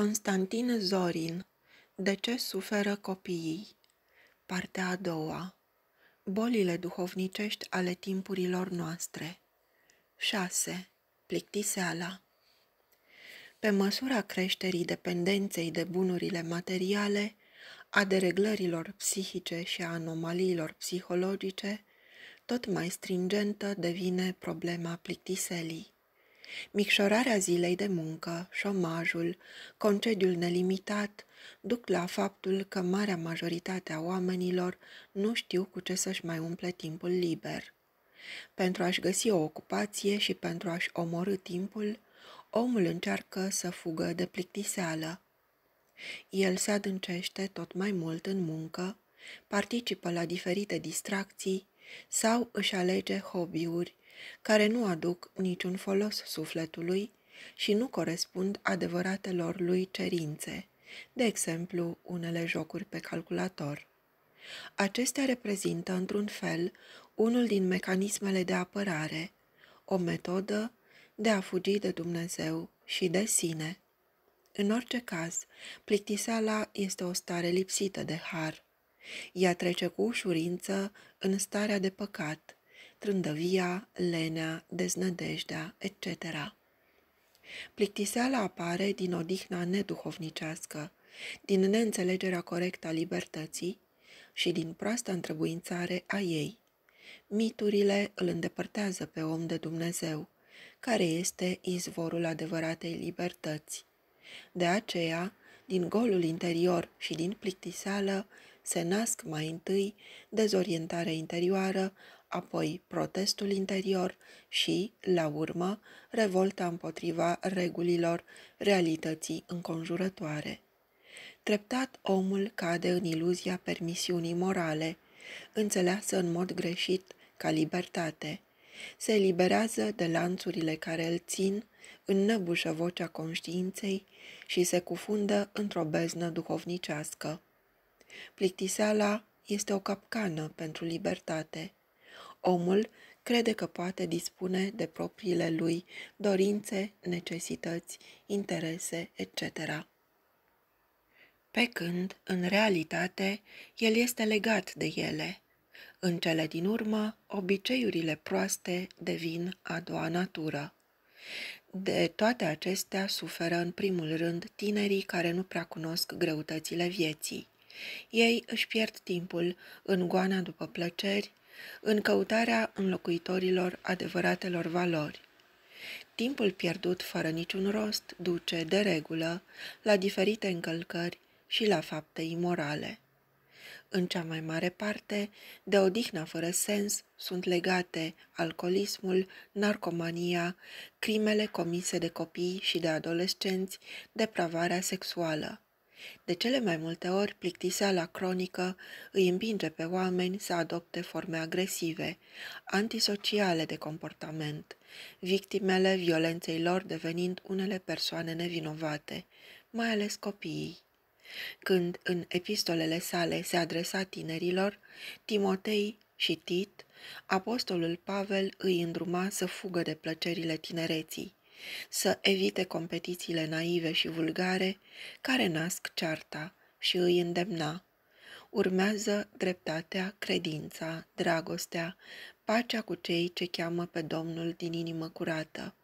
Constantin Zorin De ce suferă copiii? Partea a doua Bolile duhovnicești ale timpurilor noastre 6. Plictiseala Pe măsura creșterii dependenței de bunurile materiale, a dereglărilor psihice și a anomaliilor psihologice, tot mai stringentă devine problema plictiselii. Micșorarea zilei de muncă, șomajul, concediul nelimitat duc la faptul că marea majoritate a oamenilor nu știu cu ce să-și mai umple timpul liber. Pentru a-și găsi o ocupație și pentru a-și omorâ timpul, omul încearcă să fugă de plictiseală. El se adâncește tot mai mult în muncă, participă la diferite distracții sau își alege hobby-uri care nu aduc niciun folos sufletului și nu corespund adevăratelor lui cerințe, de exemplu unele jocuri pe calculator. Acestea reprezintă, într-un fel, unul din mecanismele de apărare, o metodă de a fugi de Dumnezeu și de sine. În orice caz, plictiseala este o stare lipsită de har. Ea trece cu ușurință în starea de păcat, trândăvia, lenea, deznădejdea, etc. Plictiseala apare din odihna neduhovnicească, din neînțelegerea corectă a libertății și din proasta întrebuințare a ei. Miturile îl îndepărtează pe om de Dumnezeu, care este izvorul adevăratei libertăți. De aceea, din golul interior și din plictiseală, se nasc mai întâi dezorientarea interioară, apoi protestul interior și, la urmă, revolta împotriva regulilor realității înconjurătoare. Treptat omul cade în iluzia permisiunii morale, înțeleasă în mod greșit ca libertate. Se eliberează de lanțurile care îl țin, înnăbușă vocea conștiinței și se cufundă într-o beznă duhovnicească. Plictiseala este o capcană pentru libertate. Omul crede că poate dispune de propriile lui dorințe, necesități, interese, etc. Pe când, în realitate, el este legat de ele. În cele din urmă, obiceiurile proaste devin a doua natură. De toate acestea suferă în primul rând tinerii care nu prea cunosc greutățile vieții. Ei își pierd timpul în goana după plăceri, în căutarea înlocuitorilor adevăratelor valori. Timpul pierdut fără niciun rost duce, de regulă, la diferite încălcări și la fapte imorale. În cea mai mare parte, de odihna fără sens sunt legate alcoolismul, narcomania, crimele comise de copii și de adolescenți, depravarea sexuală, de cele mai multe ori, plictiseala cronică îi împinge pe oameni să adopte forme agresive, antisociale de comportament, victimele violenței lor devenind unele persoane nevinovate, mai ales copiii. Când în epistolele sale se adresa tinerilor, Timotei și Tit, apostolul Pavel îi îndruma să fugă de plăcerile tinereții, să evite competițiile naive și vulgare care nasc cearta și îi îndemna. Urmează dreptatea, credința, dragostea, pacea cu cei ce cheamă pe Domnul din inimă curată.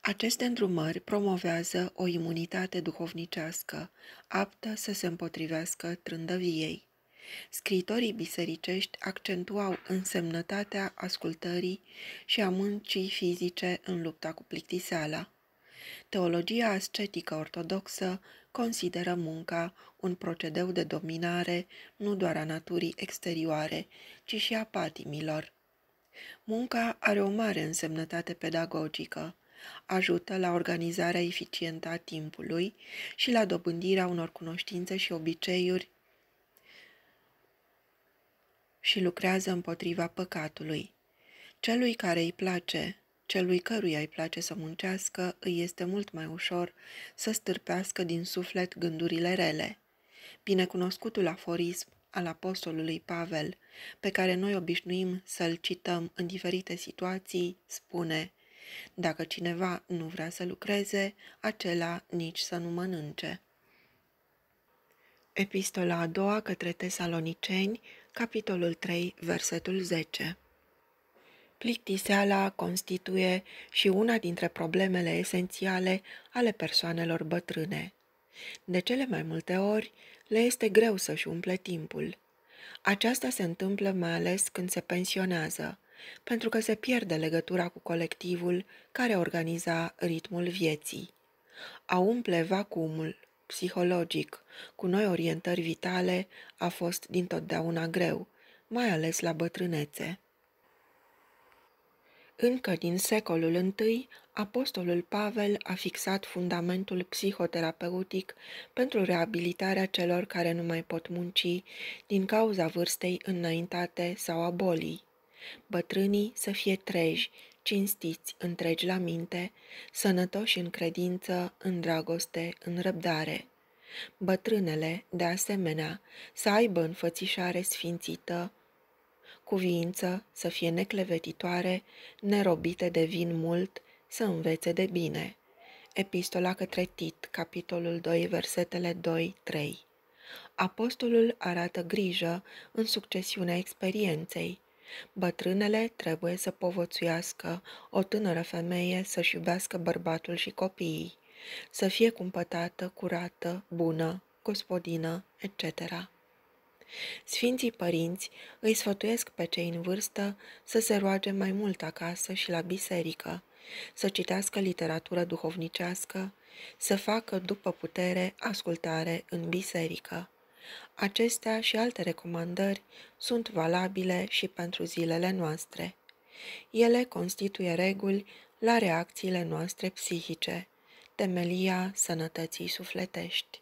Aceste îndrumări promovează o imunitate duhovnicească, aptă să se împotrivească trândăviei. Scritorii bisericești accentuau însemnătatea ascultării și a muncii fizice în lupta cu plictiseala. Teologia ascetică ortodoxă consideră munca un procedeu de dominare nu doar a naturii exterioare, ci și a patimilor. Munca are o mare însemnătate pedagogică, ajută la organizarea eficientă a timpului și la dobândirea unor cunoștințe și obiceiuri și lucrează împotriva păcatului. Celui care îi place, celui căruia îi place să muncească, îi este mult mai ușor să stârpească din suflet gândurile rele. Binecunoscutul aforism al apostolului Pavel, pe care noi obișnuim să-l cităm în diferite situații, spune Dacă cineva nu vrea să lucreze, acela nici să nu mănânce. Epistola a doua către tesaloniceni, capitolul 3, versetul 10. Plictiseala constituie și una dintre problemele esențiale ale persoanelor bătrâne. De cele mai multe ori, le este greu să-și umple timpul. Aceasta se întâmplă mai ales când se pensionează, pentru că se pierde legătura cu colectivul care organiza ritmul vieții. A umple vacumul psihologic, cu noi orientări vitale, a fost dintotdeauna greu, mai ales la bătrânețe. Încă din secolul I, apostolul Pavel a fixat fundamentul psihoterapeutic pentru reabilitarea celor care nu mai pot munci din cauza vârstei înaintate sau a bolii. Bătrânii să fie treji cinstiți, întregi la minte, sănătoși în credință, în dragoste, în răbdare. Bătrânele, de asemenea, să aibă înfățișare sfințită, cuviință să fie neclevetitoare, nerobite de vin mult, să învețe de bine. Epistola către Tit, capitolul 2, versetele 2-3 Apostolul arată grijă în succesiunea experienței, Bătrânele trebuie să povățuiască, o tânără femeie să-și iubească bărbatul și copiii, să fie cumpătată, curată, bună, gospodină, etc. Sfinții părinți îi sfătuiesc pe cei în vârstă să se roage mai mult acasă și la biserică, să citească literatură duhovnicească, să facă după putere ascultare în biserică. Acestea și alte recomandări sunt valabile și pentru zilele noastre. Ele constituie reguli la reacțiile noastre psihice, temelia sănătății sufletești.